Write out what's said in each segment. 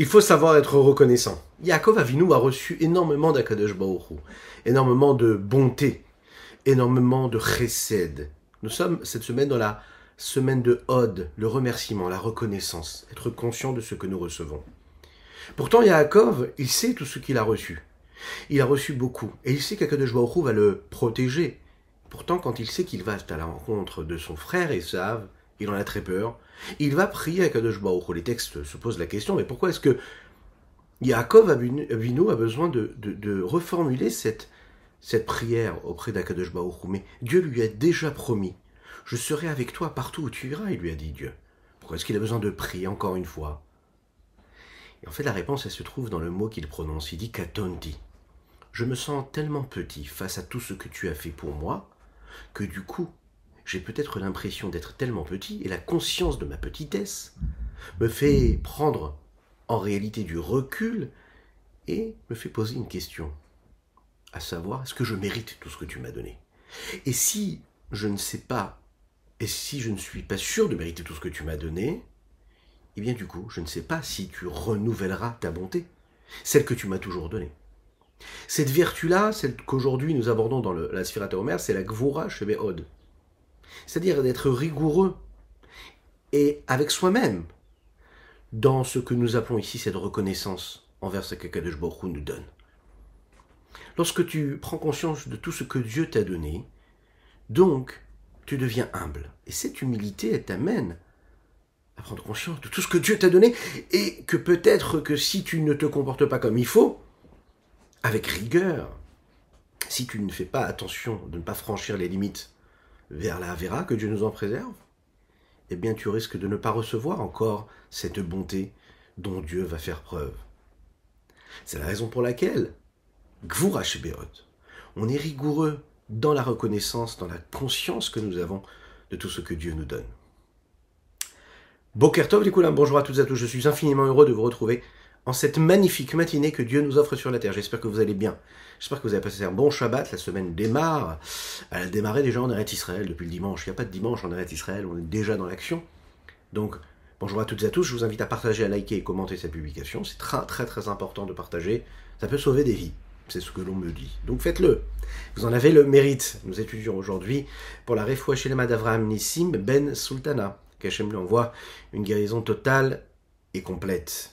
Il faut savoir être reconnaissant. Yaakov Avinu a reçu énormément d'Akadosh Baruch énormément de bonté, énormément de chesed. Nous sommes cette semaine dans la semaine de ode le remerciement, la reconnaissance, être conscient de ce que nous recevons. Pourtant, Yaakov, il sait tout ce qu'il a reçu. Il a reçu beaucoup, et il sait qu'Akadosh Baruch va le protéger. Pourtant, quand il sait qu'il va à la rencontre de son frère et Esav, il en a très peur, il va prier à Kadosh Baruch Les textes se posent la question, mais pourquoi est-ce que Yaakov Abino a besoin de, reformuler cette, prière auprès d'Akadosh Mais Dieu lui a déjà promis, je serai avec toi partout où tu iras, il lui a dit Dieu. Pourquoi est-ce qu'il a besoin de prier encore une fois Et en fait, la réponse, elle se trouve dans le mot qu'il prononce. Il dit Katondi. Je me sens tellement petit face à tout ce que tu as fait pour moi, que du coup, j'ai peut-être l'impression d'être tellement petit et la conscience de ma petitesse me fait prendre en réalité du recul et me fait poser une question, à savoir, est-ce que je mérite tout ce que tu m'as donné Et si je ne sais pas, et si je ne suis pas sûr de mériter tout ce que tu m'as donné, eh bien du coup, je ne sais pas si tu renouvelleras ta bonté, celle que tu m'as toujours donnée. Cette vertu-là, celle qu'aujourd'hui nous abordons dans le, la Sphirata théomère c'est la Gvura Chevet c'est-à-dire d'être rigoureux et avec soi-même dans ce que nous appelons ici cette reconnaissance envers ce que Kadosh Baruch nous donne. Lorsque tu prends conscience de tout ce que Dieu t'a donné, donc tu deviens humble. Et cette humilité, t'amène à prendre conscience de tout ce que Dieu t'a donné et que peut-être que si tu ne te comportes pas comme il faut, avec rigueur, si tu ne fais pas attention de ne pas franchir les limites vers la Vera, que Dieu nous en préserve, eh bien tu risques de ne pas recevoir encore cette bonté dont Dieu va faire preuve. C'est la raison pour laquelle, Gvura on est rigoureux dans la reconnaissance, dans la conscience que nous avons de tout ce que Dieu nous donne. Bokertov, du coup, bonjour à toutes et à tous. Je suis infiniment heureux de vous retrouver cette magnifique matinée que Dieu nous offre sur la terre. J'espère que vous allez bien. J'espère que vous avez passé un bon Shabbat. La semaine démarre. Elle a démarré déjà en Eretz Israël depuis le dimanche. Il n'y a pas de dimanche en Eretz Israël. On est déjà dans l'action. Donc, bonjour à toutes et à tous. Je vous invite à partager, à liker et commenter cette publication. C'est très, très, très important de partager. Ça peut sauver des vies. C'est ce que l'on me dit. Donc faites-le. Vous en avez le mérite. Nous étudions aujourd'hui pour la Refoua d'Avraham Nissim Ben Sultana. Qu'Hachem lui envoie une guérison totale et complète.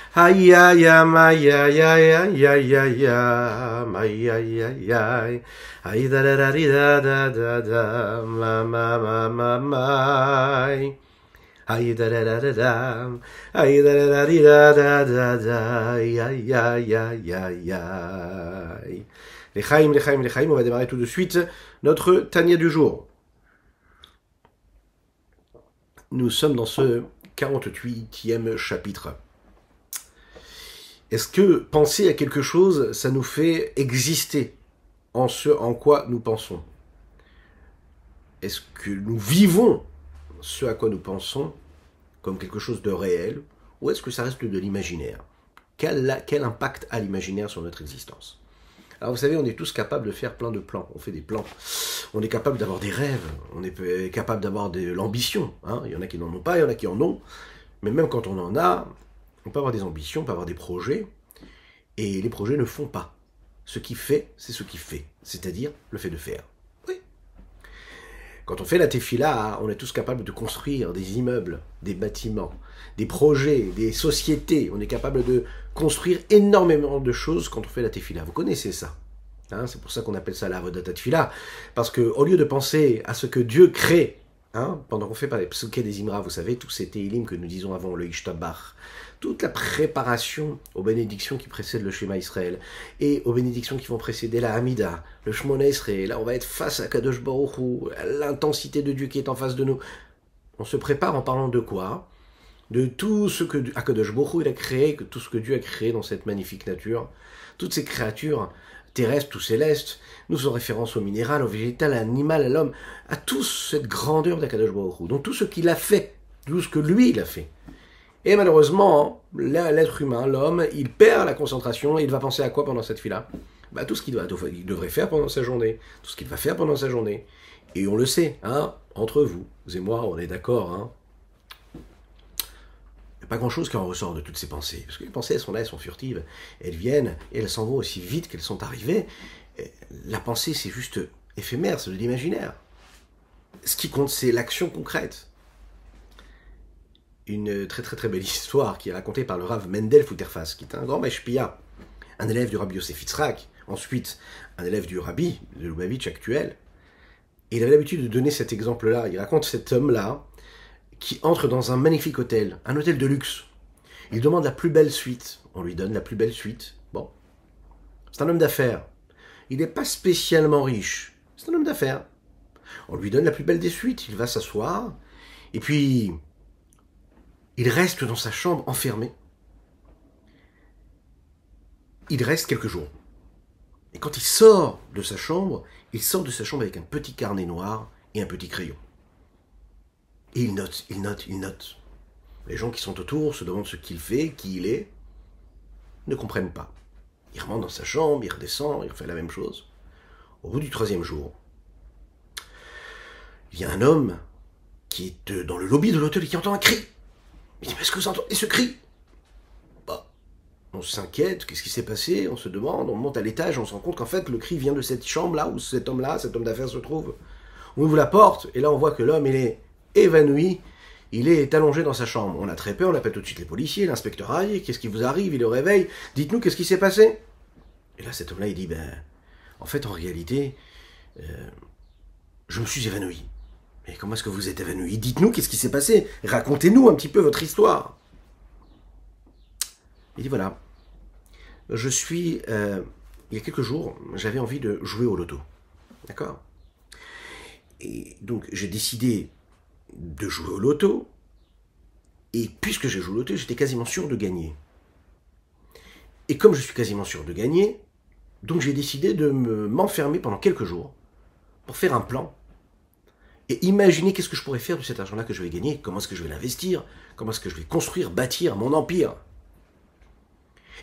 Aïe, aïe, aïe, aïe, aïe, aïe, aïe, aïe, aïe, aïe, aïe, aïe, da da da ma ma ma aïe, aïe, aïe, da da da aïe, aïe, aïe, aïe, Les aïe, les aïe, les aïe, on va démarrer tout de suite notre Tania du jour. Nous sommes dans ce 48e chapitre. Est-ce que penser à quelque chose, ça nous fait exister en ce en quoi nous pensons Est-ce que nous vivons ce à quoi nous pensons comme quelque chose de réel ou est-ce que ça reste de l'imaginaire quel, impact a l'imaginaire sur notre existence Alors vous savez, on est tous capables de faire plein de plans, on fait des plans, on est capable d'avoir des rêves, on est capable d'avoir de l'ambition, hein. il y en a qui n'en ont pas, il y en a qui en ont, mais même quand on en a, on peut avoir des ambitions, on peut avoir des projets, et les projets ne font pas. Ce qui fait, c'est ce qui fait, c'est-à-dire le fait de faire. Oui. Quand on fait la tefila, on est tous capables de construire des immeubles, des bâtiments, des projets, des sociétés. On est capable de construire énormément de choses quand on fait la tefila. Vous connaissez ça hein C'est pour ça qu'on appelle ça la Vodata Tefila. Parce qu'au lieu de penser à ce que Dieu crée, hein, pendant qu'on fait pas les psuké des Imra, vous savez, tous ces teilim que nous disons avant, le Ishtabach, toute la préparation aux bénédictions qui précèdent le schéma Israël et aux bénédictions qui vont précéder la Hamida, le Shmona Israël. Là, on va être face à Kadosh Baruch l'intensité de Dieu qui est en face de nous. On se prépare en parlant de quoi De tout ce que Kadosh Baruch il a créé, que tout ce que Dieu a créé dans cette magnifique nature, toutes ces créatures terrestres ou célestes, nous en référence au minéral, au végétal, à l'animal, à l'homme, à toute cette grandeur d'Akadosh Baruch Hu, donc tout ce qu'il a fait, tout ce que lui, il a fait. Et malheureusement, l'être humain, l'homme, il perd la concentration et il va penser à quoi pendant cette fille-là bah, Tout ce qu'il devrait faire pendant sa journée, tout ce qu'il va faire pendant sa journée. Et on le sait, hein, entre vous, et moi, on est d'accord. Hein. Il n'y a pas grand-chose qui en ressort de toutes ces pensées. Parce que les pensées, elles sont là, elles sont furtives. Elles viennent et elles s'en vont aussi vite qu'elles sont arrivées. la pensée, c'est juste éphémère, c'est de l'imaginaire. Ce qui compte, c'est l'action concrète une très très très belle histoire qui est racontée par le Rav Mendel Futterfass, qui est un grand Meshpia, un élève du Rabbi Yosef Yitzhak, ensuite un élève du Rabbi de Lubavitch actuel. il avait l'habitude de donner cet exemple-là. Il raconte cet homme-là qui entre dans un magnifique hôtel, un hôtel de luxe. Il demande la plus belle suite. On lui donne la plus belle suite. Bon. C'est un homme d'affaires. Il n'est pas spécialement riche. C'est un homme d'affaires. On lui donne la plus belle des suites. Il va s'asseoir. Et puis, il reste dans sa chambre enfermé. Il reste quelques jours. Et quand il sort de sa chambre, il sort de sa chambre avec un petit carnet noir et un petit crayon. Et il note, il note, il note. Les gens qui sont autour se demandent ce qu'il fait, qui il est, ne comprennent pas. Il remonte dans sa chambre, il redescend, il refait la même chose. Au bout du troisième jour, il y a un homme qui est euh, dans le lobby de l'hôtel et qui entend un cri. Il dit, mais est-ce que vous entendez ce cri bah, On s'inquiète, qu'est-ce qui s'est passé On se demande, on monte à l'étage, on se rend compte qu'en fait, le cri vient de cette chambre-là où cet homme-là, cet homme d'affaires se trouve. On ouvre la porte, et là, on voit que l'homme, il est évanoui, il est allongé dans sa chambre. On a très peur, on appelle tout de suite les policiers, l'inspecteur arrive, qu'est-ce qui vous arrive Il le réveille, dites-nous, qu'est-ce qui s'est passé Et là, cet homme-là, il dit, ben, en fait, en réalité, euh, je me suis évanoui. Mais comment est-ce que vous êtes évanoui Dites-nous qu'est-ce qui s'est passé. Racontez-nous un petit peu votre histoire. Il dit voilà, je suis. Euh, il y a quelques jours, j'avais envie de jouer au loto. D'accord Et donc j'ai décidé de jouer au loto. Et puisque j'ai joué au loto, j'étais quasiment sûr de gagner. Et comme je suis quasiment sûr de gagner, donc j'ai décidé de m'enfermer pendant quelques jours pour faire un plan et imaginer qu'est-ce que je pourrais faire de cet argent-là que je vais gagner, comment est-ce que je vais l'investir, comment est-ce que je vais construire, bâtir mon empire.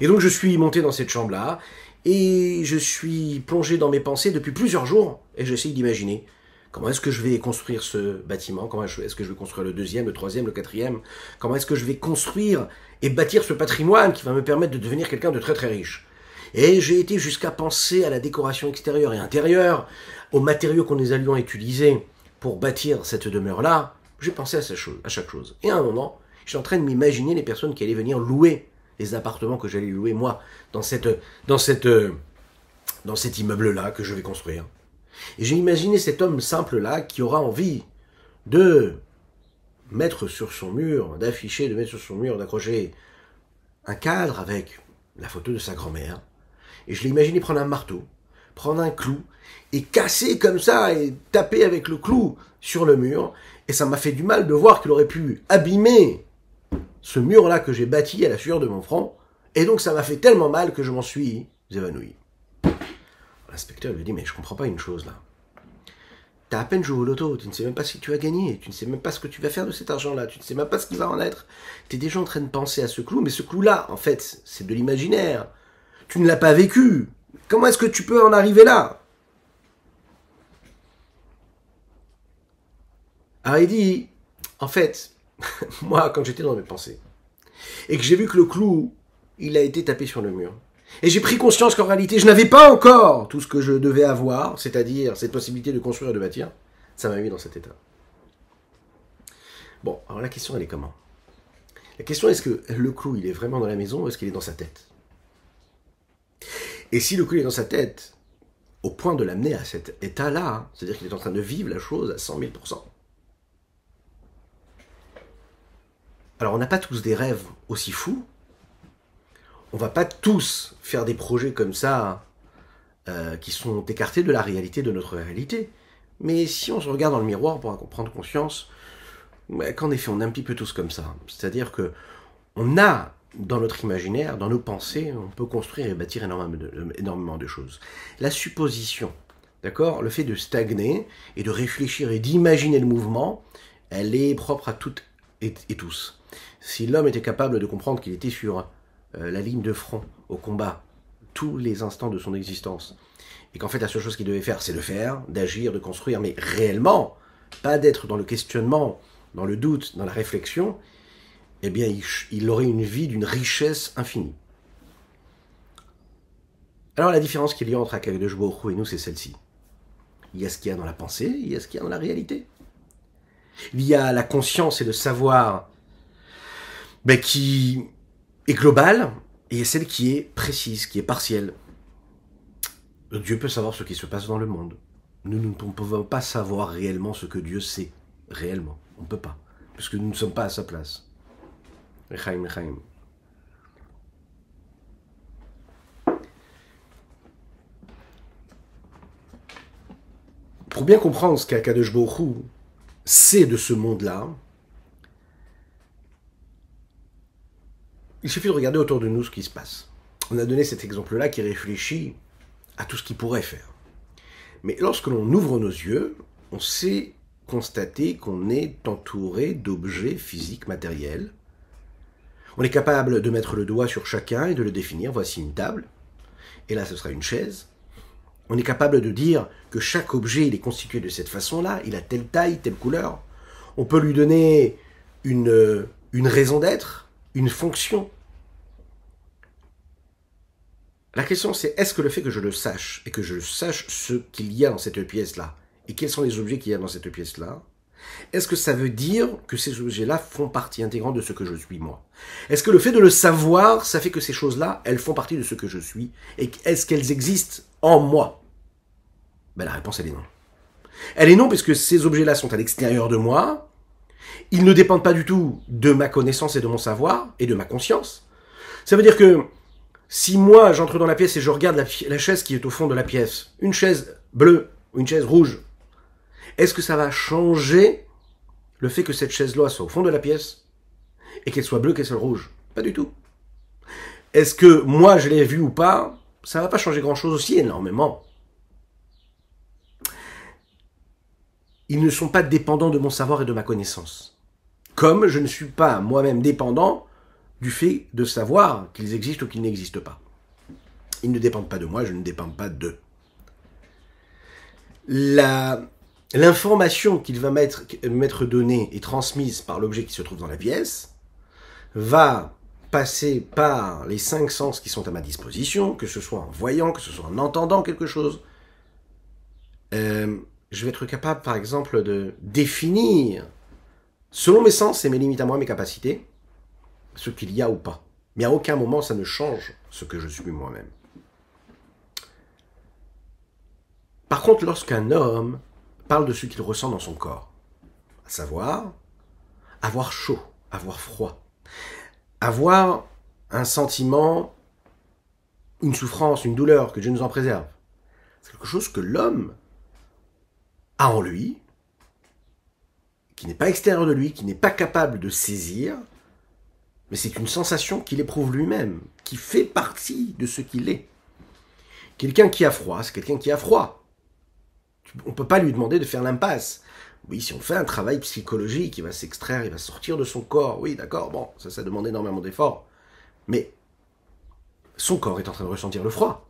Et donc je suis monté dans cette chambre-là, et je suis plongé dans mes pensées depuis plusieurs jours, et j'essaye d'imaginer comment est-ce que je vais construire ce bâtiment, comment est-ce que je vais construire le deuxième, le troisième, le quatrième, comment est-ce que je vais construire et bâtir ce patrimoine qui va me permettre de devenir quelqu'un de très très riche. Et j'ai été jusqu'à penser à la décoration extérieure et intérieure, aux matériaux qu'on les allions utiliser, pour bâtir cette demeure-là, j'ai pensé à, chose, à chaque chose. Et à un moment, j'étais en train de m'imaginer les personnes qui allaient venir louer les appartements que j'allais louer moi dans cette dans cette dans cet immeuble là que je vais construire. Et j'ai imaginé cet homme simple là qui aura envie de mettre sur son mur, d'afficher, de mettre sur son mur, d'accrocher un cadre avec la photo de sa grand-mère. Et je l'ai imaginé prendre un marteau prendre un clou et casser comme ça et taper avec le clou sur le mur. Et ça m'a fait du mal de voir qu'il aurait pu abîmer ce mur-là que j'ai bâti à la sueur de mon front. Et donc ça m'a fait tellement mal que je m'en suis évanoui. L'inspecteur lui dit, mais je comprends pas une chose là. T'as à peine joué au loto, tu ne sais même pas si tu as gagné, tu ne sais même pas ce que tu vas faire de cet argent-là, tu ne sais même pas ce qu'il va en être. Tu es déjà en train de penser à ce clou, mais ce clou-là, en fait, c'est de l'imaginaire. Tu ne l'as pas vécu. Comment est-ce que tu peux en arriver là Alors il dit, en fait, moi, quand j'étais dans mes pensées, et que j'ai vu que le clou, il a été tapé sur le mur, et j'ai pris conscience qu'en réalité, je n'avais pas encore tout ce que je devais avoir, c'est-à-dire cette possibilité de construire et de bâtir, ça m'a mis dans cet état. Bon, alors la question, elle est comment La question, est-ce que le clou, il est vraiment dans la maison ou est-ce qu'il est dans sa tête et si le coup est dans sa tête, au point de l'amener à cet état-là, hein, c'est-à-dire qu'il est en train de vivre la chose à 100 000 Alors on n'a pas tous des rêves aussi fous, on va pas tous faire des projets comme ça euh, qui sont écartés de la réalité, de notre réalité. Mais si on se regarde dans le miroir, pour pourra prendre conscience qu'en effet, on est un petit peu tous comme ça. C'est-à-dire que on a dans notre imaginaire, dans nos pensées, on peut construire et bâtir énormément de, choses. La supposition, d'accord Le fait de stagner et de réfléchir et d'imaginer le mouvement, elle est propre à toutes et, tous. Si l'homme était capable de comprendre qu'il était sur euh, la ligne de front au combat tous les instants de son existence, et qu'en fait la seule chose qu'il devait faire, c'est de faire, d'agir, de construire, mais réellement, pas d'être dans le questionnement, dans le doute, dans la réflexion, eh bien, il, aurait une vie d'une richesse infinie. Alors la différence qu'il y a entre Akadosh et nous, c'est celle-ci. Il y a ce qu'il y a dans la pensée, il y a ce qu'il y a dans la réalité. Il y a la conscience et le savoir mais ben, qui est global et il y a celle qui est précise, qui est partielle. Euh, Dieu peut savoir ce qui se passe dans le monde. Nous, nous ne pouvons pas savoir réellement ce que Dieu sait, réellement. On ne peut pas, parce nous ne sommes pas à sa place. Pour bien comprendre ce qu'Akadosh Borou sait de ce monde-là, il suffit de regarder autour de nous ce qui se passe. On a donné cet exemple-là qui réfléchit à tout ce qu'il pourrait faire. Mais lorsque l'on ouvre nos yeux, on sait constater qu'on est entouré d'objets physiques matériels on est capable de mettre le doigt sur chacun et de le définir. Voici une table, et là ce sera une chaise. On est capable de dire que chaque objet il est constitué de cette façon-là, il a telle taille, telle couleur. On peut lui donner une, une raison d'être, une fonction. La question c'est est-ce que le fait que je le sache et que je sache ce qu'il y a dans cette pièce-là et quels sont les objets qu'il y a dans cette pièce-là, est-ce que ça veut dire que ces objets-là font partie intégrante de ce que je suis moi Est-ce que le fait de le savoir, ça fait que ces choses-là, elles font partie de ce que je suis Et est-ce qu'elles existent en moi ben, La réponse, elle est non. Elle est non parce que ces objets-là sont à l'extérieur de moi, ils ne dépendent pas du tout de ma connaissance et de mon savoir et de ma conscience. Ça veut dire que si moi j'entre dans la pièce et je regarde la, la chaise qui est au fond de la pièce, une chaise bleue ou une chaise rouge, est-ce que ça va changer le fait que cette chaise-là soit au fond de la pièce et qu'elle soit bleue, qu'elle soit rouge Pas du tout. Est-ce que moi je l'ai vue ou pas Ça va pas changer grand-chose aussi énormément. Ils ne sont pas dépendants de mon savoir et de ma connaissance. Comme je ne suis pas moi-même dépendant du fait de savoir qu'ils existent ou qu'ils n'existent pas. Ils ne dépendent pas de moi, je ne dépends pas d'eux. La l'information qu'il va m'être mettre donnée et transmise par l'objet qui se trouve dans la pièce va passer par les cinq sens qui sont à ma disposition, que ce soit en voyant, que ce soit en entendant quelque chose. Euh, je vais être capable, par exemple, de définir, selon mes sens et mes limites à moi, mes capacités, ce qu'il y a ou pas. Mais à aucun moment, ça ne change ce que je suis moi-même. Par contre, lorsqu'un homme parle de ce qu'il ressent dans son corps, à savoir avoir chaud, avoir froid, avoir un sentiment, une souffrance, une douleur, que Dieu nous en préserve. C'est quelque chose que l'homme a en lui, qui n'est pas extérieur de lui, qui n'est pas capable de saisir, mais c'est une sensation qu'il éprouve lui-même, qui fait partie de ce qu'il est. Quelqu'un qui a froid, c'est quelqu'un qui a froid on ne peut pas lui demander de faire l'impasse. Oui, si on fait un travail psychologique, il va s'extraire, il va sortir de son corps. Oui, d'accord, bon, ça, ça demande énormément d'efforts. Mais son corps est en train de ressentir le froid.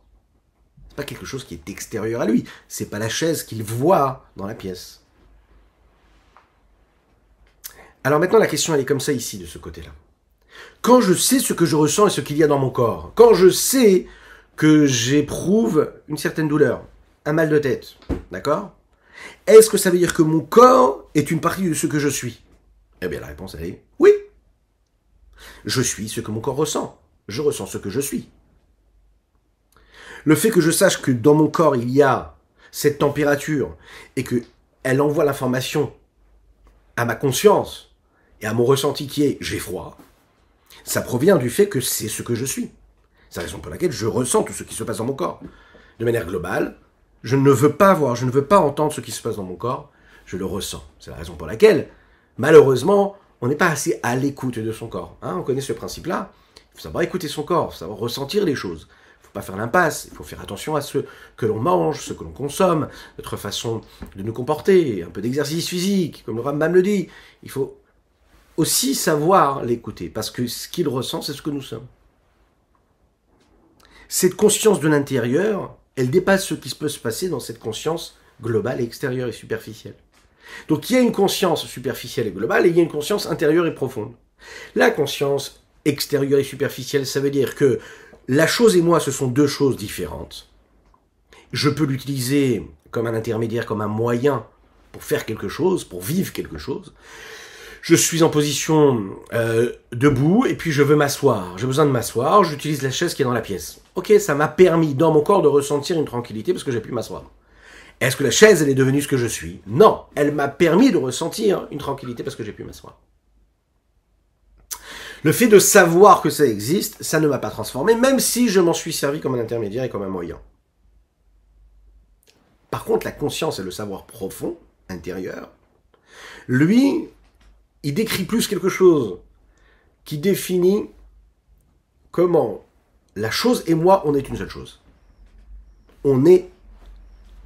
C'est pas quelque chose qui est extérieur à lui. C'est pas la chaise qu'il voit dans la pièce. Alors maintenant, la question, elle est comme ça ici, de ce côté-là. Quand je sais ce que je ressens et ce qu'il y a dans mon corps, quand je sais que j'éprouve une certaine douleur, un mal de tête. D'accord Est-ce que ça veut dire que mon corps est une partie de ce que je suis Eh bien, la réponse, est oui. Je suis ce que mon corps ressent. Je ressens ce que je suis. Le fait que je sache que dans mon corps, il y a cette température et que elle envoie l'information à ma conscience et à mon ressenti qui est j'ai froid, ça provient du fait que c'est ce que je suis. C'est la raison pour laquelle je ressens tout ce qui se passe dans mon corps. De manière globale, je ne veux pas voir, je ne veux pas entendre ce qui se passe dans mon corps, je le ressens. C'est la raison pour laquelle, malheureusement, on n'est pas assez à l'écoute de son corps. Hein. on connaît ce principe-là. Il faut savoir écouter son corps, savoir ressentir les choses. Il ne faut pas faire l'impasse, il faut faire attention à ce que l'on mange, ce que l'on consomme, notre façon de nous comporter, un peu d'exercice physique, comme le Rambam le dit. Il faut aussi savoir l'écouter, parce que ce qu'il ressent, c'est ce que nous sommes. Cette conscience de l'intérieur, elle dépasse ce qui peut se passer dans cette conscience globale extérieure et superficielle. Donc il y a une conscience superficielle et globale et il y a une conscience intérieure et profonde. La conscience extérieure et superficielle, ça veut dire que la chose et moi, ce sont deux choses différentes. Je peux l'utiliser comme un intermédiaire, comme un moyen pour faire quelque chose, pour vivre quelque chose je suis en position euh, debout et puis je veux m'asseoir. J'ai besoin de m'asseoir, j'utilise la chaise qui est dans la pièce. Ok, ça m'a permis dans mon corps de ressentir une tranquillité parce que j'ai pu m'asseoir. Est-ce que la chaise, elle est devenue ce que je suis Non, elle m'a permis de ressentir une tranquillité parce que j'ai pu m'asseoir. Le fait de savoir que ça existe, ça ne m'a pas transformé, même si je m'en suis servi comme un intermédiaire et comme un moyen. Par contre, la conscience et le savoir profond, intérieur, lui, il décrit plus quelque chose qui définit comment la chose et moi, on est une seule chose. On est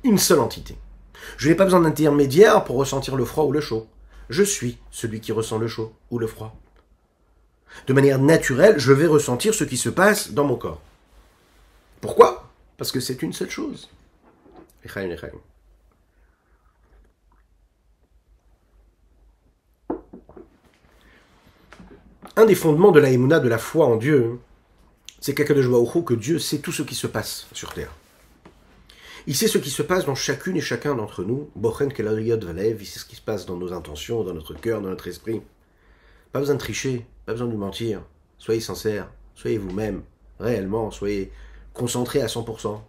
une seule entité. Je n'ai pas besoin d'intermédiaire pour ressentir le froid ou le chaud. Je suis celui qui ressent le chaud ou le froid. De manière naturelle, je vais ressentir ce qui se passe dans mon corps. Pourquoi Parce que c'est une seule chose. un des fondements de la Emouna, de la foi en Dieu, c'est quelqu'un de que Dieu sait tout ce qui se passe sur terre. Il sait ce qui se passe dans chacune et chacun d'entre nous. Bochen Kelariot Valev, il sait ce qui se passe dans nos intentions, dans notre cœur, dans notre esprit. Pas besoin de tricher, pas besoin de mentir. Soyez sincères, soyez vous-même, réellement, soyez concentrés à 100%.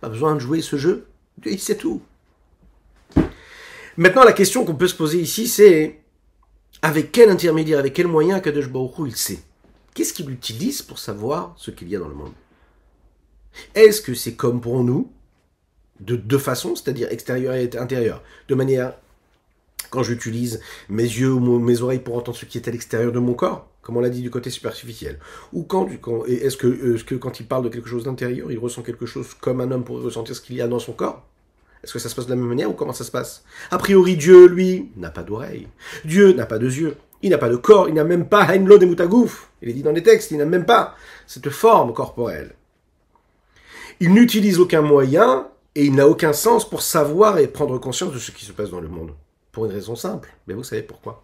Pas besoin de jouer ce jeu, Dieu il sait tout. Maintenant, la question qu'on peut se poser ici, c'est avec quel intermédiaire, avec quel moyen Kadosh Baruch il sait Qu'est-ce qu'il utilise pour savoir ce qu'il y a dans le monde Est-ce que c'est comme pour nous, de deux façons, c'est-à-dire extérieur et intérieur De manière, quand j'utilise mes yeux ou mes oreilles pour entendre ce qui est à l'extérieur de mon corps, comme on l'a dit, du côté superficiel. Ou quand, est-ce que, que, quand il parle de quelque chose d'intérieur, il ressent quelque chose comme un homme pour ressentir ce qu'il y a dans son corps est-ce que ça se passe de la même manière ou comment ça se passe A priori, Dieu, lui, n'a pas d'oreille. Dieu n'a pas de yeux. Il n'a pas de corps. Il n'a même pas Heinlo de Moutagouf. Il est dit dans les textes, il n'a même pas cette forme corporelle. Il n'utilise aucun moyen et il n'a aucun sens pour savoir et prendre conscience de ce qui se passe dans le monde. Pour une raison simple. Mais vous savez pourquoi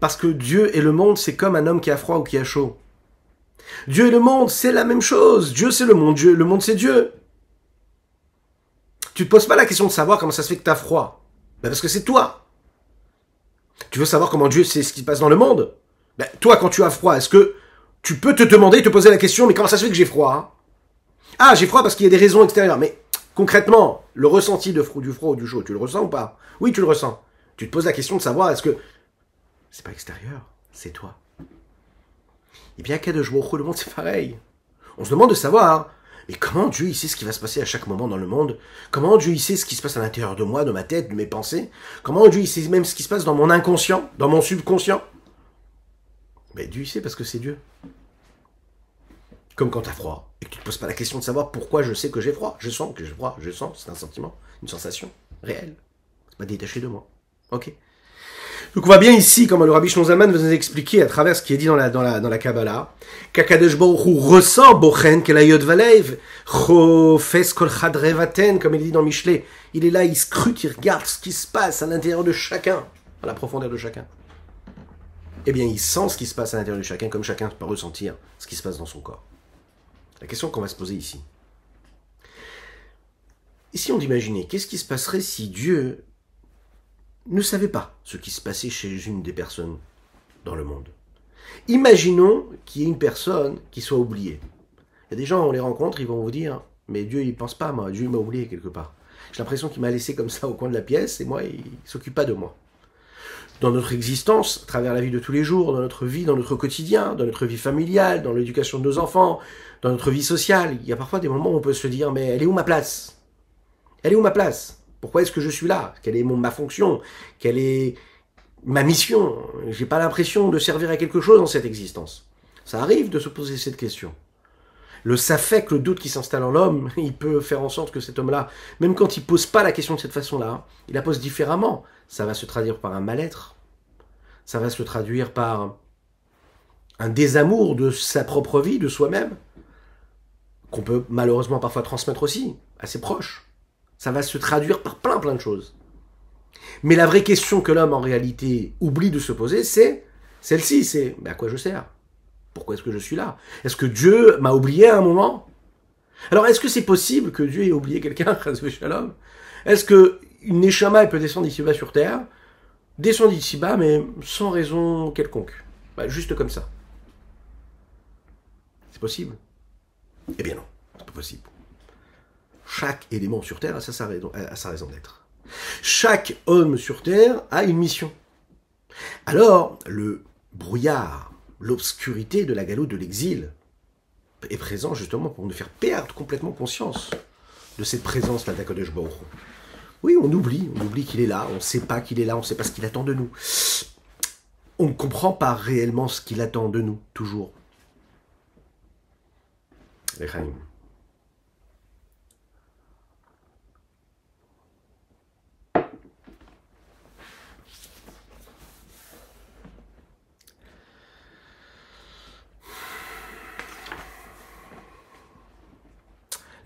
Parce que Dieu et le monde, c'est comme un homme qui a froid ou qui a chaud. Dieu et le monde, c'est la même chose. Dieu, c'est le monde. Dieu, le monde, c'est Dieu. Tu te poses pas la question de savoir comment ça se fait que tu as froid. Bah, parce que c'est toi. Tu veux savoir comment Dieu sait ce qui se passe dans le monde. Bah, toi, quand tu as froid, est-ce que tu peux te demander, te poser la question, mais comment ça se fait que j'ai froid hein? Ah, j'ai froid parce qu'il y a des raisons extérieures. Mais concrètement, le ressenti de froid, du froid ou du chaud, tu le ressens ou pas Oui, tu le ressens. Tu te poses la question de savoir, est-ce que c'est pas extérieur, c'est toi. Et eh bien qu'à au jouer, le monde c'est pareil. On se demande de savoir mais comment Dieu il sait ce qui va se passer à chaque moment dans le monde Comment Dieu il sait ce qui se passe à l'intérieur de moi, de ma tête, de mes pensées Comment Dieu il sait même ce qui se passe dans mon inconscient, dans mon subconscient Mais Dieu il sait parce que c'est Dieu. Comme quand t'as froid et que tu te poses pas la question de savoir pourquoi je sais que j'ai froid. Je sens que j'ai froid, je sens, c'est un sentiment, une sensation réelle. Ça pas détaché de moi. Ok donc on voit bien ici, comme le Rabbi veut nous a expliqué à travers ce qui est dit dans la, dans la, dans la Kabbalah, qu'Akadosh ressent Bochen, qu'elle Valev, Chofes Kol comme il dit dans Michelet. Il est là, il scrute, il regarde ce qui se passe à l'intérieur de chacun, à la profondeur de chacun. Eh bien, il sent ce qui se passe à l'intérieur de chacun, comme chacun peut ressentir ce qui se passe dans son corps. La question qu'on va se poser ici. si on d'imaginer, qu'est-ce qui se passerait si Dieu ne savait pas ce qui se passait chez une des personnes dans le monde. Imaginons qu'il y ait une personne qui soit oubliée. Il y a des gens, on les rencontre, ils vont vous dire Mais Dieu, il pense pas à moi, Dieu m'a oublié quelque part. J'ai l'impression qu'il m'a laissé comme ça au coin de la pièce et moi, il ne s'occupe pas de moi. Dans notre existence, à travers la vie de tous les jours, dans notre vie, dans notre quotidien, dans notre vie familiale, dans l'éducation de nos enfants, dans notre vie sociale, il y a parfois des moments où on peut se dire Mais elle est où ma place Elle est où ma place pourquoi est-ce que je suis là Quelle est ma fonction Quelle est ma mission J'ai pas l'impression de servir à quelque chose dans cette existence. Ça arrive de se poser cette question. Le que le doute qui s'installe en l'homme, il peut faire en sorte que cet homme-là, même quand il pose pas la question de cette façon-là, il la pose différemment. Ça va se traduire par un mal-être. Ça va se traduire par un désamour de sa propre vie, de soi-même, qu'on peut malheureusement parfois transmettre aussi à ses proches. Ça va se traduire par plein plein de choses. Mais la vraie question que l'homme en réalité oublie de se poser, c'est celle-ci, c'est Mais à quoi je sers Pourquoi est-ce que je suis là Est-ce que Dieu m'a oublié à un moment Alors est-ce que c'est possible que Dieu ait oublié quelqu'un l'homme Est-ce que une échama peut descendre ici-bas sur terre, descendre ici-bas mais sans raison quelconque, bah, juste comme ça C'est possible Eh bien non, c'est pas possible. Chaque élément sur Terre a sa, raison d'être. Chaque homme sur Terre a une mission. Alors, le brouillard, l'obscurité de la galope de l'exil est présent justement pour nous faire perdre complètement conscience de cette présence-là d'Akadosh Oui, on oublie, on oublie qu'il est là, on ne sait pas qu'il est là, on ne sait pas ce qu'il attend de nous. On ne comprend pas réellement ce qu'il attend de nous, toujours. Les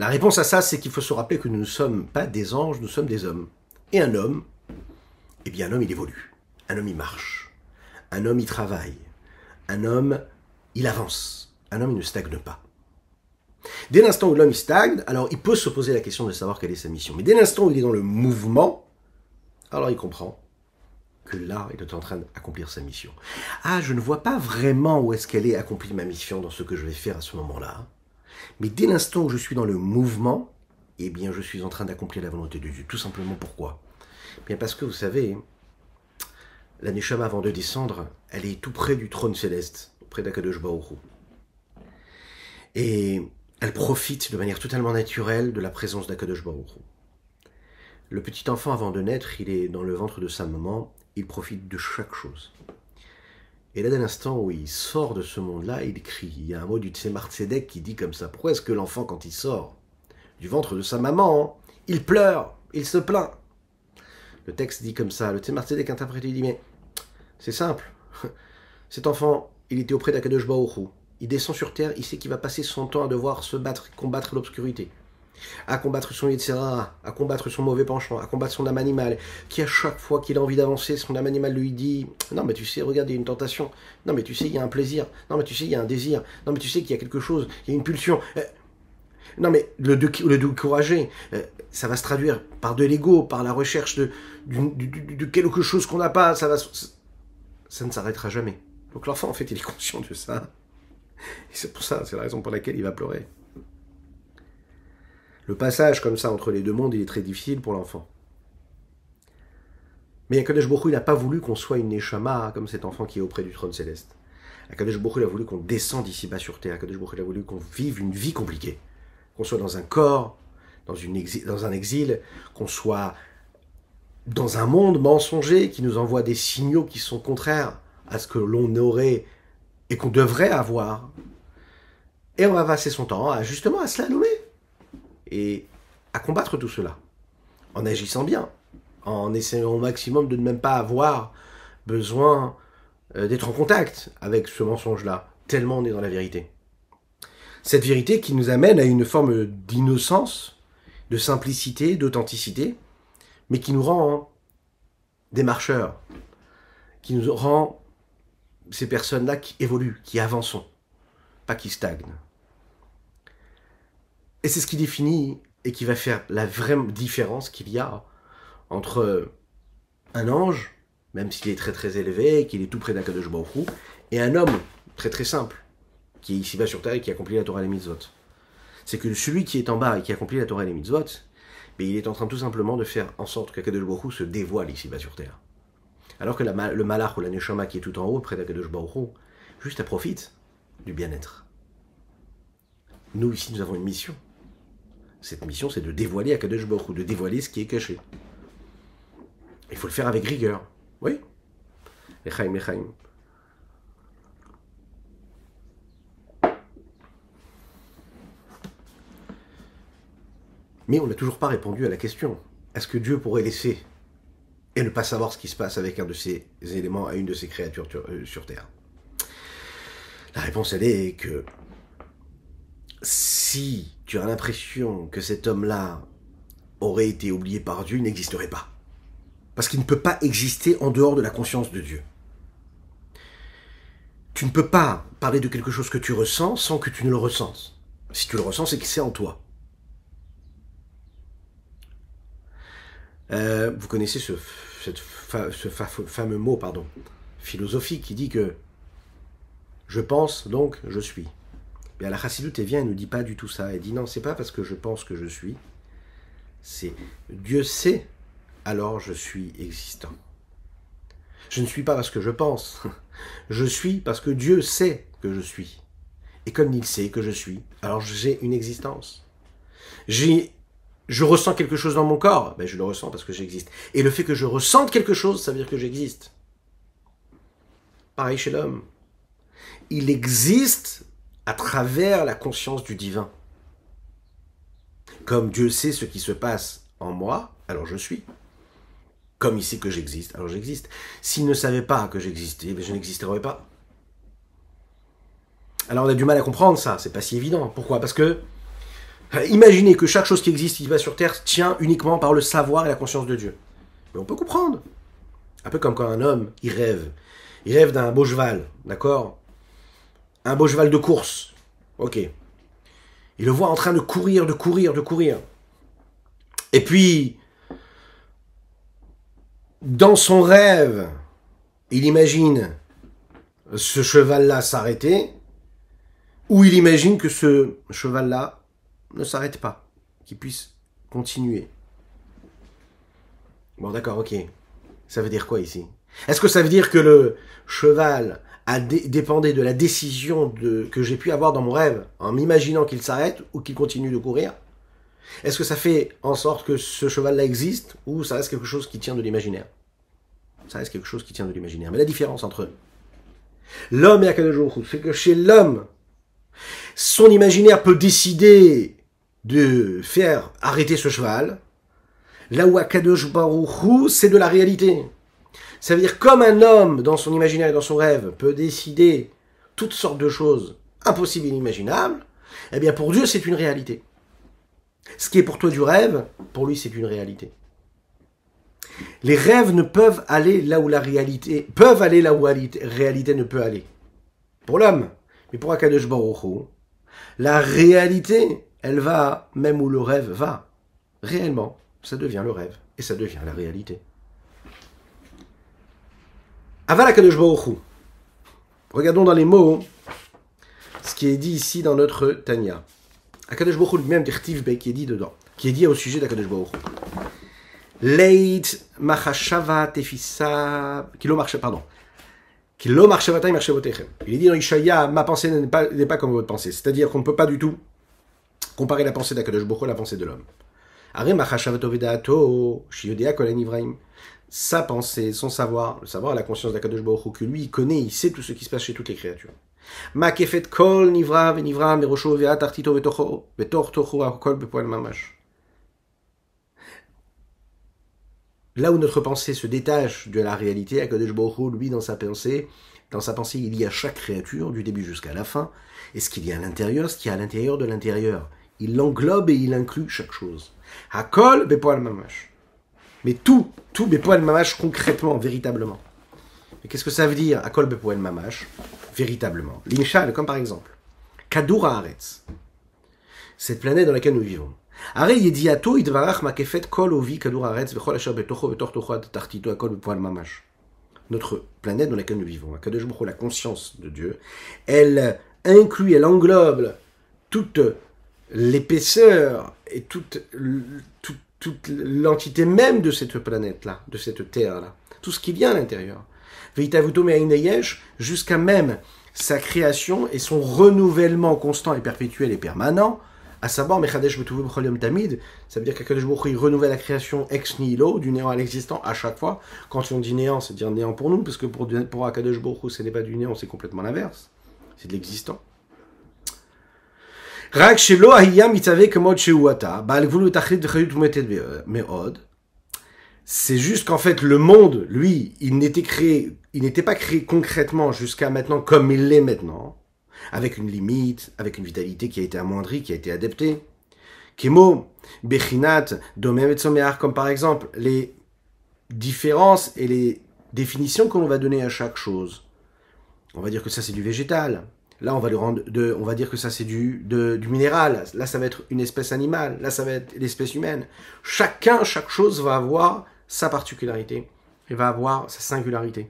La réponse à ça, c'est qu'il faut se rappeler que nous ne sommes pas des anges, nous sommes des hommes. Et un homme, eh bien un homme, il évolue. Un homme, il marche. Un homme, il travaille. Un homme, il avance. Un homme, il ne stagne pas. Dès l'instant où l'homme stagne, alors il peut se poser la question de savoir quelle est sa mission. Mais dès l'instant où il est dans le mouvement, alors il comprend que là, il est en train d'accomplir sa mission. Ah, je ne vois pas vraiment où est-ce qu'elle est accomplie ma mission dans ce que je vais faire à ce moment-là. Mais dès l'instant où je suis dans le mouvement, eh bien, je suis en train d'accomplir la volonté de Dieu. Tout simplement pourquoi eh Bien parce que vous savez, la Neshama, avant de descendre, elle est tout près du trône céleste, près d'Akadosh Baruch Et elle profite de manière totalement naturelle de la présence d'Akadosh Baruch Le petit enfant, avant de naître, il est dans le ventre de sa maman, il profite de chaque chose. Et là, dès l'instant où il sort de ce monde-là, il crie. Il y a un mot du Tsemar qui dit comme ça Pourquoi est-ce que l'enfant, quand il sort du ventre de sa maman, il pleure, il se plaint Le texte dit comme ça. Le Tsemar Tzedek interprète il dit Mais c'est simple. Cet enfant, il était auprès d'Akadosh Il descend sur terre, il sait qu'il va passer son temps à devoir se battre, combattre l'obscurité à combattre son Yitzhara, à combattre son mauvais penchant, à combattre son âme animale, qui à chaque fois qu'il a envie d'avancer, son âme animale lui dit Non, mais tu sais, regarde, il y a une tentation. Non, mais tu sais, il y a un plaisir. Non, mais tu sais, il y a un désir. Non, mais tu sais qu'il y a quelque chose, il y a une pulsion. Euh, non, mais le, le décourager, euh, ça va se traduire par de l'ego, par la recherche de, quelque chose qu'on n'a pas. Ça, va, ça ne s'arrêtera jamais. Donc l'enfant, en fait, il est conscient de ça. Et c'est pour ça, c'est la raison pour laquelle il va pleurer passage comme ça entre les deux mondes, il est très difficile pour l'enfant. Mais Akadosh Baruch il n'a pas voulu qu'on soit une Neshama comme cet enfant qui est auprès du trône céleste. Akadosh Baruch il a voulu qu'on descende ici bas sur terre. Akadosh Baruch il a voulu qu'on vive une vie compliquée. Qu'on soit dans un corps, dans, un exil, qu'on soit dans un monde mensonger qui nous envoie des signaux qui sont contraires à ce que l'on aurait et qu'on devrait avoir. Et on va passer son temps à justement à cela, la et à combattre tout cela, en agissant bien, en essayant au maximum de ne même pas avoir besoin euh, d'être en contact avec ce mensonge-là, tellement on est dans la vérité. Cette vérité qui nous amène à une forme d'innocence, de simplicité, d'authenticité, mais qui nous rend des marcheurs, qui nous rend ces personnes-là qui évoluent, qui avancent, pas qui stagnent. Et c'est ce qui définit et qui va faire la vraie différence qu'il y a entre un ange, même s'il est très très élevé, qu'il est tout près d'Akadosh Baruch et un homme très très simple, qui est ici-bas sur terre et qui accomplit la Torah et les mitzvot. C'est que celui qui est en bas et qui accomplit la Torah et les mitzvot, mais il est en train tout simplement de faire en sorte qu'Akadosh Baruch se dévoile ici-bas sur terre. Alors que le malach ou la qui est tout en haut près d'Akadosh Baruch juste à profite du bien-être. Nous ici, nous avons une mission. Cette mission, c'est de dévoiler à Baruch ou de dévoiler ce qui est caché. Il faut le faire avec rigueur. Oui Echaim, Echaim. Mais on n'a toujours pas répondu à la question. Est-ce que Dieu pourrait laisser et ne pas savoir ce qui se passe avec un de ces éléments à une de ces créatures sur euh, Terre La réponse, elle est que si tu as l'impression que cet homme-là aurait été oublié par Dieu, il n'existerait pas. Parce qu'il ne peut pas exister en dehors de la conscience de Dieu. Tu ne peux pas parler de quelque chose que tu ressens sans que tu ne le ressentes. Si tu le ressens, c'est que c'est en toi. Euh, vous connaissez ce, fameux mot pardon, philosophique qui dit que je pense, donc je suis. Et la chassidoute, elle vient, elle ne dit pas du tout ça. Elle dit non, c'est pas parce que je pense que je suis. C'est Dieu sait, alors je suis existant. Je ne suis pas parce que je pense. Je suis parce que Dieu sait que je suis. Et comme il sait que je suis, alors j'ai une existence. J'ai, je ressens quelque chose dans mon corps, ben je le ressens parce que j'existe. Et le fait que je ressente quelque chose, ça veut dire que j'existe. Pareil chez l'homme. Il existe à travers la conscience du divin. Comme Dieu sait ce qui se passe en moi, alors je suis. Comme il sait que j'existe, alors j'existe. S'il ne savait pas que j'existais, eh je n'existerais pas. Alors on a du mal à comprendre ça, c'est pas si évident. Pourquoi Parce que euh, imaginez que chaque chose qui existe, qui va sur Terre, tient uniquement par le savoir et la conscience de Dieu. Mais on peut comprendre. Un peu comme quand un homme, il rêve. Il rêve d'un beau cheval, d'accord un beau cheval de course. Ok. Il le voit en train de courir, de courir, de courir. Et puis, dans son rêve, il imagine ce cheval-là s'arrêter, ou il imagine que ce cheval-là ne s'arrête pas, qu'il puisse continuer. Bon, d'accord, ok. Ça veut dire quoi ici Est-ce que ça veut dire que le cheval à dépendait de la décision que j'ai pu avoir dans mon rêve en m'imaginant qu'il s'arrête ou qu'il continue de courir Est-ce que ça fait en sorte que ce cheval-là existe ou ça reste quelque chose qui tient de l'imaginaire Ça reste quelque chose qui tient de l'imaginaire. Mais la différence entre l'homme et Akadosh c'est que chez l'homme, son imaginaire peut décider de faire arrêter ce cheval, là où Akadosh c'est de la réalité. Ça veut dire comme un homme, dans son imaginaire et dans son rêve, peut décider toutes sortes de choses impossibles et inimaginables, eh bien pour Dieu c'est une réalité. Ce qui est pour toi du rêve, pour lui c'est une réalité. Les rêves ne peuvent aller là où la réalité peuvent aller là où la réalité ne peut aller. Pour l'homme, mais pour Akadosh Baruch la réalité, elle va même où le rêve va. Réellement, ça devient le rêve et ça devient la réalité. Aval Regardons dans les mots ce qui est dit ici dans notre Tanya. Akadosh Baruch lui-même d'Irtivbe qui est dit dedans, qui est dit au sujet d'Akadosh Baruch Leit machashava qui kilo marche pardon. Kilo marchavata marchavotechem. Il est dit dans Ishaya ma pensée n'est pas, pas comme votre pensée, c'est-à-dire qu'on ne peut pas du tout comparer la pensée d'Akadosh Baruch à la pensée de l'homme. Are machashavato vedato kol kolen ivraim sa pensée, son savoir, le savoir, la conscience d'Akadosh Baruch que lui, il connaît, il sait tout ce qui se passe chez toutes les créatures. kol nivra artito mamash. Là où notre pensée se détache de la réalité, Akadosh Baruch lui, dans sa pensée, dans sa pensée, il y a chaque créature, du début jusqu'à la fin, et ce qu'il y a à l'intérieur, ce qu'il y a à l'intérieur de l'intérieur. Il l'englobe et il inclut chaque chose. Hakol bepoal mamash. Mais tout, tout Bepoel Mamash concrètement, véritablement. Mais qu'est-ce que ça veut dire, Akol Bepoel Mamash Véritablement. L'inchal, comme par exemple. Kadour Haaretz. Cette planète dans laquelle nous vivons. Notre planète dans laquelle nous vivons, la conscience de Dieu, elle inclut, elle englobe toute l'épaisseur et toute, toute toute l'entité même de cette planète-là, de cette Terre-là, tout ce qui vient à l'intérieur. Veitavuto jusqu'à même sa création et son renouvellement constant et perpétuel et permanent, à savoir Mechadesh Betuvu problème Tamid, ça veut dire qu'Akadosh il renouvelle la création ex nihilo, du néant à l'existant à chaque fois. Quand on dit néant, c'est dire néant pour nous, parce que pour, pour Akadosh ce n'est pas du néant, c'est complètement l'inverse, c'est de l'existant. C'est juste qu'en fait, le monde, lui, il n'était créé, il n'était pas créé concrètement jusqu'à maintenant comme il l'est maintenant, avec une limite, avec une vitalité qui a été amoindrie, qui a été adaptée. Kemo, Bechinat, comme par exemple les différences et les définitions que l'on va donner à chaque chose. On va dire que ça c'est du végétal, Là, on va, lui rendre on va dire que ça, c'est du, du minéral. Là, ça va être une espèce animale. Là, ça va être l'espèce humaine. Chacun, chaque chose va avoir sa particularité et va avoir sa singularité.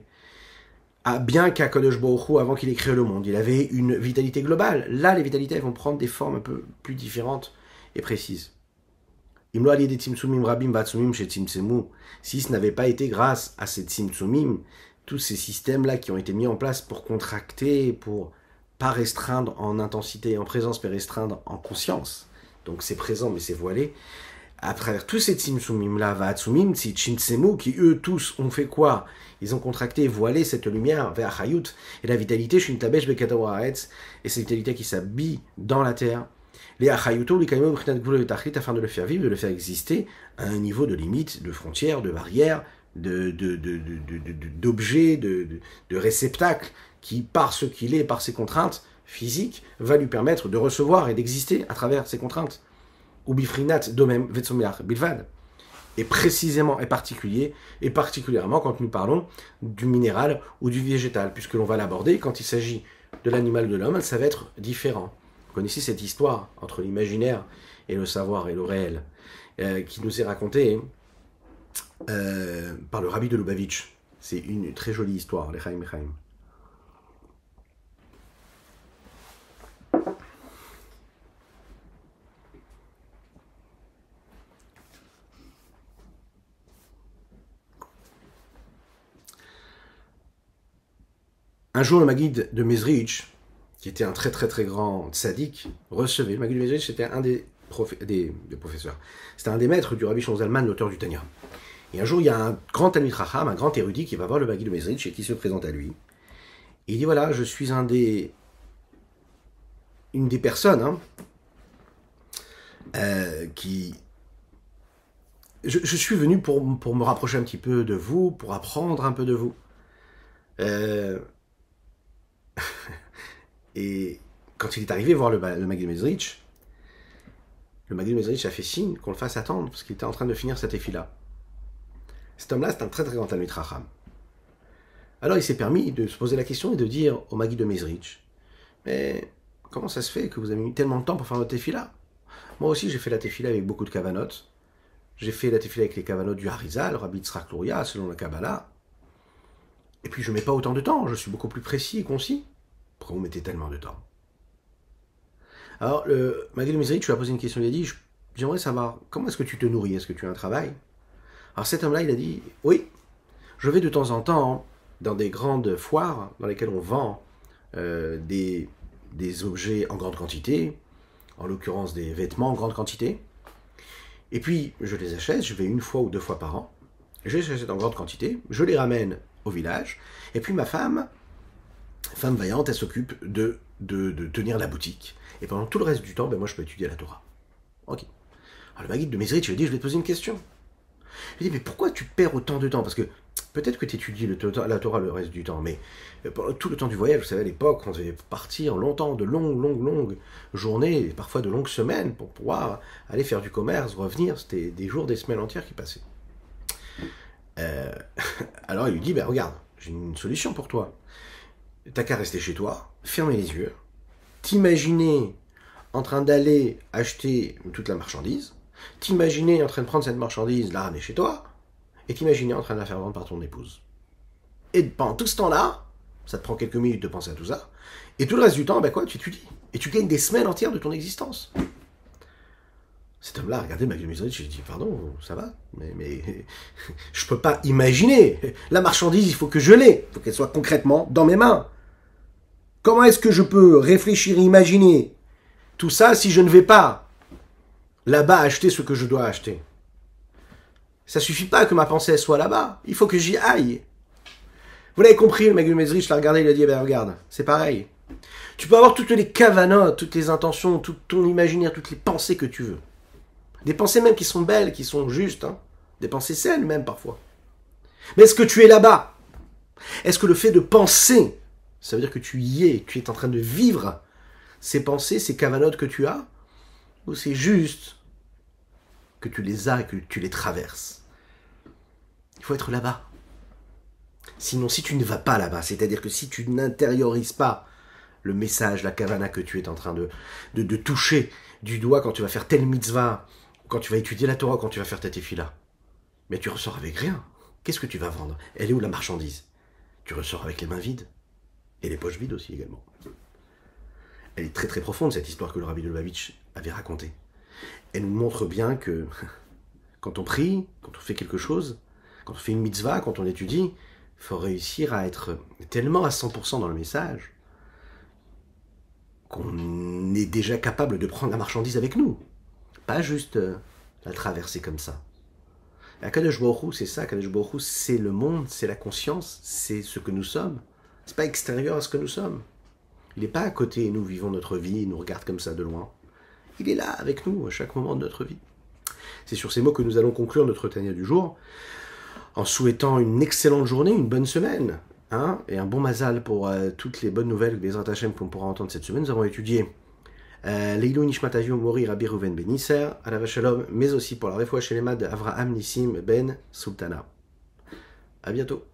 Ah, bien bien Kodesh Baruch avant qu'il ait créé le monde, il avait une vitalité globale. Là, les vitalités vont prendre des formes un peu plus différentes et précises. des chez Si ce n'avait pas été grâce à ces Tsumim, tous ces systèmes-là qui ont été mis en place pour contracter, pour restreindre en intensité en présence, mais restreindre en conscience. Donc c'est présent, mais c'est voilé. À travers tous ces Tsimsumim-là, vaatsumim, qui eux tous ont fait quoi Ils ont contracté voilé cette lumière vers Hayut et la vitalité Shintabesh Bekatawaretz, et cette vitalité qui s'habille dans la terre. Les Achayuto, les afin de le faire vivre, de le faire exister à un niveau de limite, de frontières, de barrières, d'objets, de, de, de, de, de réceptacles, qui, par ce qu'il est, par ses contraintes physiques, va lui permettre de recevoir et d'exister à travers ses contraintes. Ou bifrinat domem vetsomeach bilvad. Et précisément et particulier, et particulièrement quand nous parlons du minéral ou du végétal, puisque l'on va l'aborder quand il s'agit de l'animal de l'homme, ça va être différent. Vous connaissez cette histoire entre l'imaginaire et le savoir et le réel, euh, qui nous est racontée euh, par le rabbi de Lubavitch. C'est une très jolie histoire, les Chaim Chaim. Un jour, le Maguide de Mezrich, qui était un très très très grand sadique, recevait. Le Maguide de Mezrich, c'était un des, professeurs. C'était un des maîtres du Rabbi Zalman, l'auteur du Tanya. Et un jour, il y a un grand Talmud Raham, un grand érudit, qui va voir le Maguide de Mezrich et qui se présente à lui. il dit voilà, je suis un des. une des personnes hein, euh, qui. Je, suis venu pour, pour me rapprocher un petit peu de vous, pour apprendre un peu de vous. Euh, et quand il est arrivé voir le, le de Mezrich, le de Mezrich a fait signe qu'on le fasse attendre parce qu'il était en train de finir sa là Cet homme-là, c'est un très très grand Ami Raham. Alors il s'est permis de se poser la question et de dire au Magi de Mezrich Mais comment ça se fait que vous avez mis tellement de temps pour faire votre tefila Moi aussi, j'ai fait la tefila avec beaucoup de cavanotes. J'ai fait la tefila avec les cavanotes du Harizal, Rabbi Tzrak selon la Kabbalah. Et puis je mets pas autant de temps, je suis beaucoup plus précis et concis. Pourquoi vous mettez tellement de temps Alors, le, Magali Miseri, tu lui as posé une question, il a dit, j'aimerais savoir, comment est-ce que tu te nourris Est-ce que tu as un travail Alors cet homme-là, il a dit, oui, je vais de temps en temps dans des grandes foires dans lesquelles on vend euh, des, des objets en grande quantité, en l'occurrence des vêtements en grande quantité. Et puis, je les achète, je vais une fois ou deux fois par an. Je les achète en grande quantité, je les ramène au village. Et puis ma femme, femme vaillante, elle s'occupe de, de, tenir la boutique. Et pendant tout le reste du temps, ben moi je peux étudier la Torah. Ok. Alors le Maguide de Mézrit, tu lui dis, dit, je vais te poser une question. Je lui dis mais pourquoi tu perds autant de temps Parce que peut-être que tu étudies le, tota-, la Torah le reste du temps, mais euh, tout le temps du voyage, vous savez, à l'époque, on devait partir longtemps, de longues, longues, longues journées, parfois de longues semaines pour pouvoir aller faire du commerce, revenir. C'était des jours, des semaines entières qui passaient. Euh, alors il lui dit, ben regarde, j'ai une solution pour toi. T'as qu'à rester chez toi, fermer les yeux, t'imaginer en train d'aller acheter toute la marchandise, t'imaginer en train de prendre cette marchandise, la ramener chez toi, et t'imaginer en train de la faire vendre par ton épouse. Et pendant tout ce temps-là, ça te prend quelques minutes de penser à tout ça, et tout le reste du temps, ben quoi, tu étudies. Et tu gagnes des semaines entières de ton existence. Cet homme-là regardez Michael je lui pardon, ça va, mais, mais je peux pas imaginer. La marchandise, il faut que je l'ai, il faut qu'elle soit concrètement dans mes mains. Comment est-ce que je peux réfléchir, imaginer tout ça si je ne vais pas là-bas acheter ce que je dois acheter Ça suffit pas que ma pensée soit là-bas, il faut que j'y aille. Vous l'avez compris, le Michael l'a regardé, il a dit, eh ben regarde, c'est pareil. Tu peux avoir toutes les cavanotes, toutes les intentions, tout ton imaginaire, toutes les pensées que tu veux. Des pensées même qui sont belles, qui sont justes, hein. des pensées saines même parfois. Mais est-ce que tu es là-bas Est-ce que le fait de penser, ça veut dire que tu y es, tu es en train de vivre ces pensées, ces cavanotes que tu as Ou c'est juste que tu les as et que tu les traverses Il faut être là-bas. Sinon, si tu ne vas pas là-bas, c'est-à-dire que si tu n'intériorises pas le message, la cavana que tu es en train de, de, de toucher du doigt quand tu vas faire telle mitzvah, quand tu vas étudier la Torah, quand tu vas faire ta tefila, mais tu ressors avec rien. Qu'est-ce que tu vas vendre Elle est où la marchandise Tu ressors avec les mains vides. Et les poches vides aussi également. Elle est très très profonde cette histoire que le rabbi de Lubavitch avait racontée. Elle nous montre bien que quand on prie, quand on fait quelque chose, quand on fait une mitzvah, quand on étudie, il faut réussir à être tellement à 100% dans le message qu'on est déjà capable de prendre la marchandise avec nous. Pas juste euh, la traverser comme ça. La Akadosh Baruch c'est ça. Akadosh Baruch c'est le monde, c'est la conscience, c'est ce que nous sommes. C'est pas extérieur à ce que nous sommes. Il n'est pas à côté, nous vivons notre vie, il nous regarde comme ça de loin. Il est là avec nous à chaque moment de notre vie. C'est sur ces mots que nous allons conclure notre Tania du jour, en souhaitant une excellente journée, une bonne semaine, hein, et un bon mazal pour euh, toutes les bonnes nouvelles des les qu'on pourra entendre cette semaine. Nous avons étudié euh, Leilou Nishmatayou Mori Rabbi à Ben Isser, à Shalom, mais aussi pour la réfoua chez les Avraham Nissim Ben Sultana. À bientôt.